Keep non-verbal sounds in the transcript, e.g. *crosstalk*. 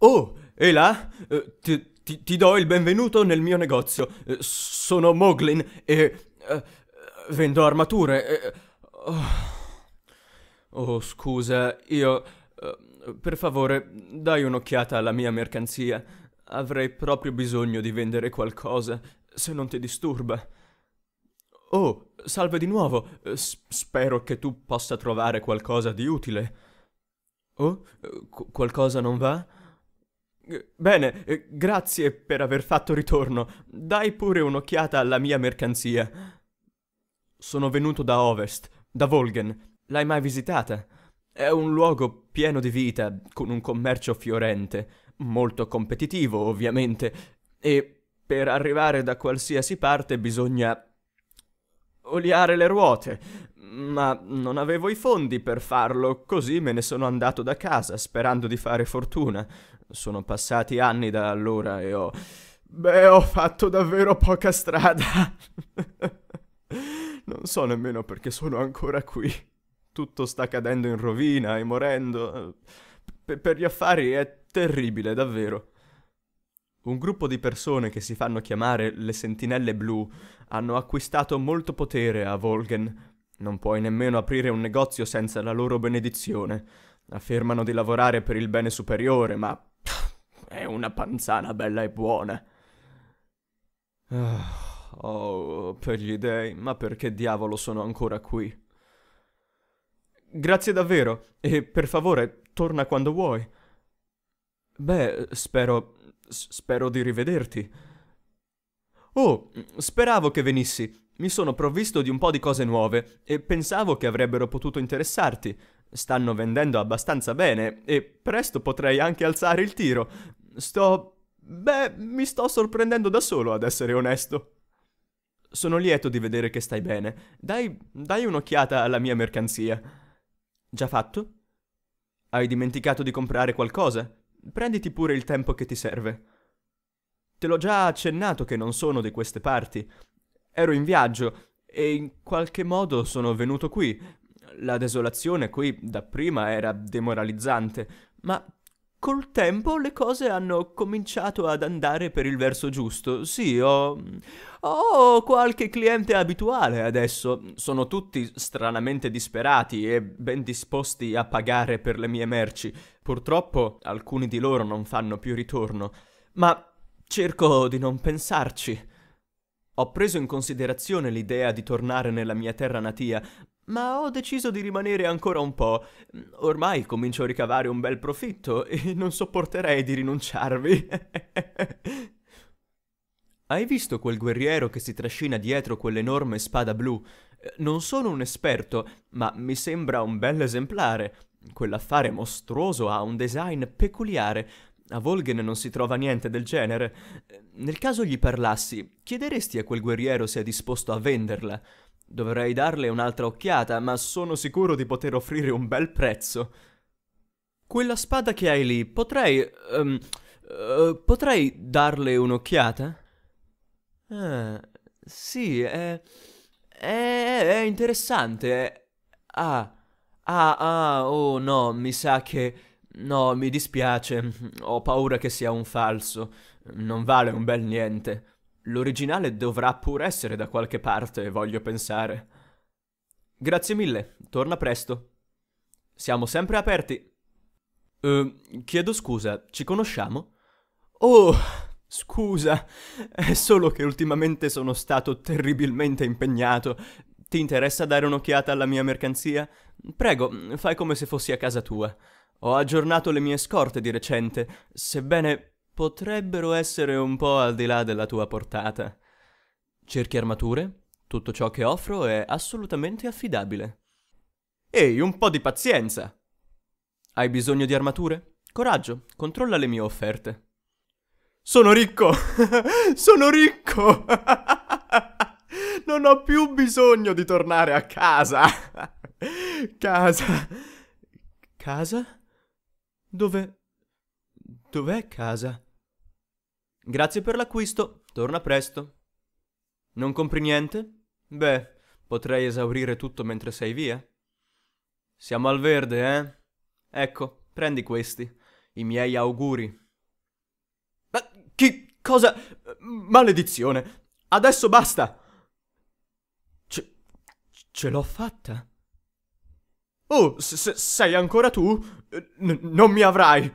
Oh, e là? Eh, ti, ti, ti, do il benvenuto nel mio negozio. Eh, sono Moglin e... Eh, vendo armature. Oh. oh. scusa, io... Eh, per favore, dai un'occhiata alla mia mercanzia. Avrei proprio bisogno di vendere qualcosa, se non ti disturba. Oh, salve di nuovo. S spero che tu possa trovare qualcosa di utile. Oh, Qu qualcosa non va? Bene, eh, grazie per aver fatto ritorno. Dai pure un'occhiata alla mia mercanzia. Sono venuto da ovest, da Volgen. L'hai mai visitata? È un luogo pieno di vita, con un commercio fiorente, molto competitivo ovviamente, e per arrivare da qualsiasi parte bisogna oliare le ruote, ma non avevo i fondi per farlo, così me ne sono andato da casa sperando di fare fortuna. Sono passati anni da allora e ho... Beh, ho fatto davvero poca strada. *laughs* non so nemmeno perché sono ancora qui. Tutto sta cadendo in rovina e morendo. P- per gli affari è terribile, davvero. Un gruppo di persone che si fanno chiamare le Sentinelle Blu hanno acquistato molto potere a Volgen non puoi nemmeno aprire un negozio senza la loro benedizione. Affermano di lavorare per il bene superiore, ma è una panzana bella e buona. Ah, oh, per gli dei, ma perché diavolo sono ancora qui? Grazie davvero, e per favore, torna quando vuoi. Beh, spero... spero di rivederti. Oh, speravo che venissi. Mi sono provvisto di un po' di cose nuove e pensavo che avrebbero potuto interessarti. Stanno vendendo abbastanza bene e presto potrei anche alzare il tiro. Sto... beh, mi sto sorprendendo da solo, ad essere onesto. Sono lieto di vedere che stai bene. Dai, dai un'occhiata alla mia mercanzia. Già fatto? Hai dimenticato di comprare qualcosa? Prenditi pure il tempo che ti serve. Te l'ho già accennato che non sono di queste parti. Ero in viaggio e in qualche modo sono venuto qui. La desolazione qui dapprima era demoralizzante, ma col tempo le cose hanno cominciato ad andare per il verso giusto. Sì, ho... ho qualche cliente abituale adesso. Sono tutti stranamente disperati e ben disposti a pagare per le mie merci. Purtroppo alcuni di loro non fanno più ritorno. Ma Cerco di non pensarci. Ho preso in considerazione l'idea di tornare nella mia terra natia, ma ho deciso di rimanere ancora un po'. Ormai comincio a ricavare un bel profitto e non sopporterei di rinunciarvi. *laughs* Hai visto quel guerriero che si trascina dietro quell'enorme spada blu? Non sono un esperto, ma mi sembra un bel esemplare. Quell'affare mostruoso ha un design peculiare, a Volgen non si trova niente del genere. Nel caso gli parlassi, chiederesti a quel guerriero se è disposto a venderla. Dovrei darle un'altra occhiata, ma sono sicuro di poter offrire un bel prezzo. Quella spada che hai lì, potrei... Um, uh, potrei darle un'occhiata? Ah, sì, è... è... è interessante. È... Ah, ah, ah, oh no, mi sa che... No, mi dispiace, ho paura che sia un falso, non vale un bel niente. L'originale dovrà pur essere da qualche parte, voglio pensare. Grazie mille, torna presto. Siamo sempre aperti. Uh, chiedo scusa, ci conosciamo? Oh, scusa, è solo che ultimamente sono stato terribilmente impegnato. Ti interessa dare un'occhiata alla mia mercanzia? Prego, fai come se fossi a casa tua. Ho aggiornato le mie scorte di recente, sebbene potrebbero essere un po' al di là della tua portata. Cerchi armature? Tutto ciò che offro è assolutamente affidabile. Ehi, un po' di pazienza! Hai bisogno di armature? Coraggio, controlla le mie offerte. Sono ricco! *laughs* Sono ricco! *laughs* non ho più bisogno di tornare a casa! *laughs* casa... Casa? Dove... dov'è casa? Grazie per l'acquisto, torna presto. Non compri niente? Beh, potrei esaurire tutto mentre sei via. Siamo al verde, eh? Ecco, prendi questi, i miei auguri. Ma chi... cosa... maledizione! Adesso basta! Ce... ce l'ho fatta? Oh, se sei ancora tu? N non mi avrai.